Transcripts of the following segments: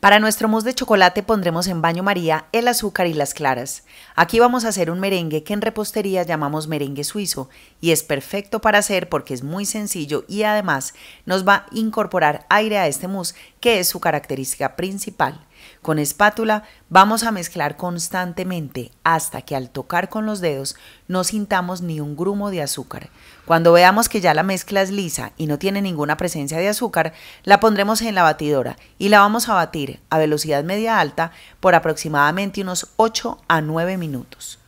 Para nuestro mousse de chocolate pondremos en baño maría el azúcar y las claras. Aquí vamos a hacer un merengue que en repostería llamamos merengue suizo y es perfecto para hacer porque es muy sencillo y además nos va a incorporar aire a este mousse que es su característica principal. Con espátula vamos a mezclar constantemente hasta que al tocar con los dedos no sintamos ni un grumo de azúcar. Cuando veamos que ya la mezcla es lisa y no tiene ninguna presencia de azúcar, la pondremos en la batidora y la vamos a batir a velocidad media alta por aproximadamente unos 8 a 9 minutos.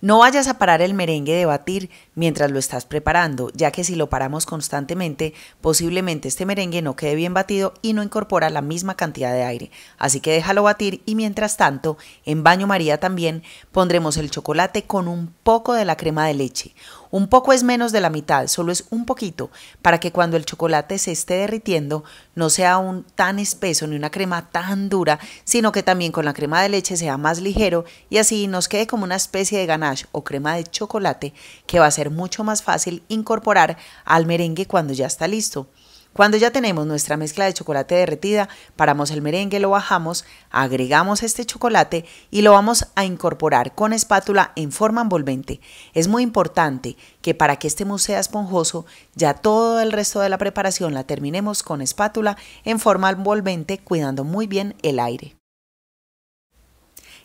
No vayas a parar el merengue de batir mientras lo estás preparando, ya que si lo paramos constantemente, posiblemente este merengue no quede bien batido y no incorpora la misma cantidad de aire. Así que déjalo batir y mientras tanto, en baño María también pondremos el chocolate con un poco de la crema de leche. Un poco es menos de la mitad, solo es un poquito, para que cuando el chocolate se esté derritiendo no sea aún tan espeso ni una crema tan dura, sino que también con la crema de leche sea más ligero y así nos quede como una especie de ganache o crema de chocolate que va a ser mucho más fácil incorporar al merengue cuando ya está listo. Cuando ya tenemos nuestra mezcla de chocolate derretida, paramos el merengue, lo bajamos, agregamos este chocolate y lo vamos a incorporar con espátula en forma envolvente. Es muy importante que para que este mousse sea esponjoso, ya todo el resto de la preparación la terminemos con espátula en forma envolvente, cuidando muy bien el aire.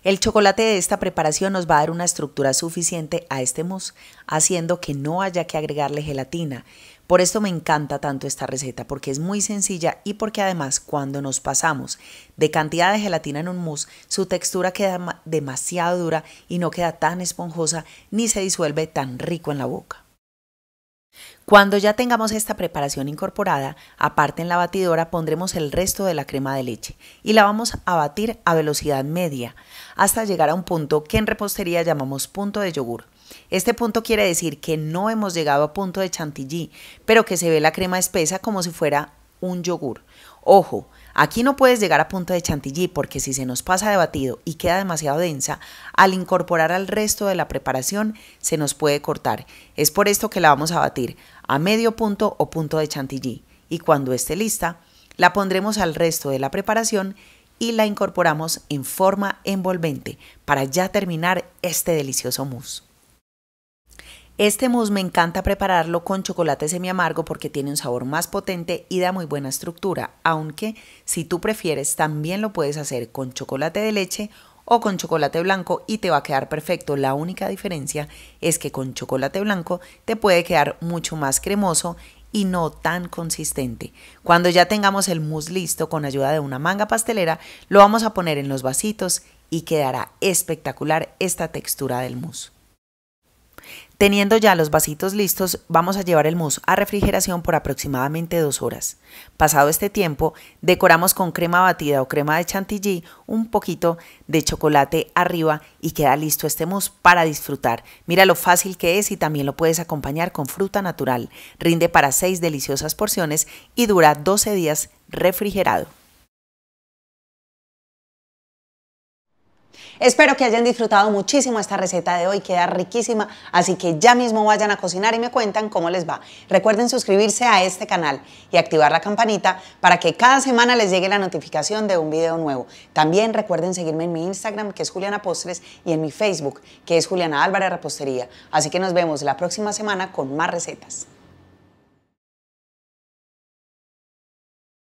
El chocolate de esta preparación nos va a dar una estructura suficiente a este mousse, haciendo que no haya que agregarle gelatina. Por esto me encanta tanto esta receta, porque es muy sencilla y porque además cuando nos pasamos de cantidad de gelatina en un mousse, su textura queda demasiado dura y no queda tan esponjosa ni se disuelve tan rico en la boca. Cuando ya tengamos esta preparación incorporada, aparte en la batidora pondremos el resto de la crema de leche y la vamos a batir a velocidad media hasta llegar a un punto que en repostería llamamos punto de yogur. Este punto quiere decir que no hemos llegado a punto de chantilly, pero que se ve la crema espesa como si fuera un yogur. Ojo, Aquí no puedes llegar a punto de chantilly porque si se nos pasa de batido y queda demasiado densa, al incorporar al resto de la preparación se nos puede cortar. Es por esto que la vamos a batir a medio punto o punto de chantilly y cuando esté lista la pondremos al resto de la preparación y la incorporamos en forma envolvente para ya terminar este delicioso mousse. Este mousse me encanta prepararlo con chocolate semiamargo porque tiene un sabor más potente y da muy buena estructura, aunque si tú prefieres también lo puedes hacer con chocolate de leche o con chocolate blanco y te va a quedar perfecto. La única diferencia es que con chocolate blanco te puede quedar mucho más cremoso y no tan consistente. Cuando ya tengamos el mousse listo con ayuda de una manga pastelera, lo vamos a poner en los vasitos y quedará espectacular esta textura del mousse. Teniendo ya los vasitos listos, vamos a llevar el mousse a refrigeración por aproximadamente dos horas. Pasado este tiempo, decoramos con crema batida o crema de chantilly, un poquito de chocolate arriba y queda listo este mousse para disfrutar. Mira lo fácil que es y también lo puedes acompañar con fruta natural. Rinde para seis deliciosas porciones y dura 12 días refrigerado. Espero que hayan disfrutado muchísimo esta receta de hoy, queda riquísima, así que ya mismo vayan a cocinar y me cuentan cómo les va. Recuerden suscribirse a este canal y activar la campanita para que cada semana les llegue la notificación de un video nuevo. También recuerden seguirme en mi Instagram, que es Juliana Postres, y en mi Facebook, que es Juliana Álvarez Repostería. Así que nos vemos la próxima semana con más recetas.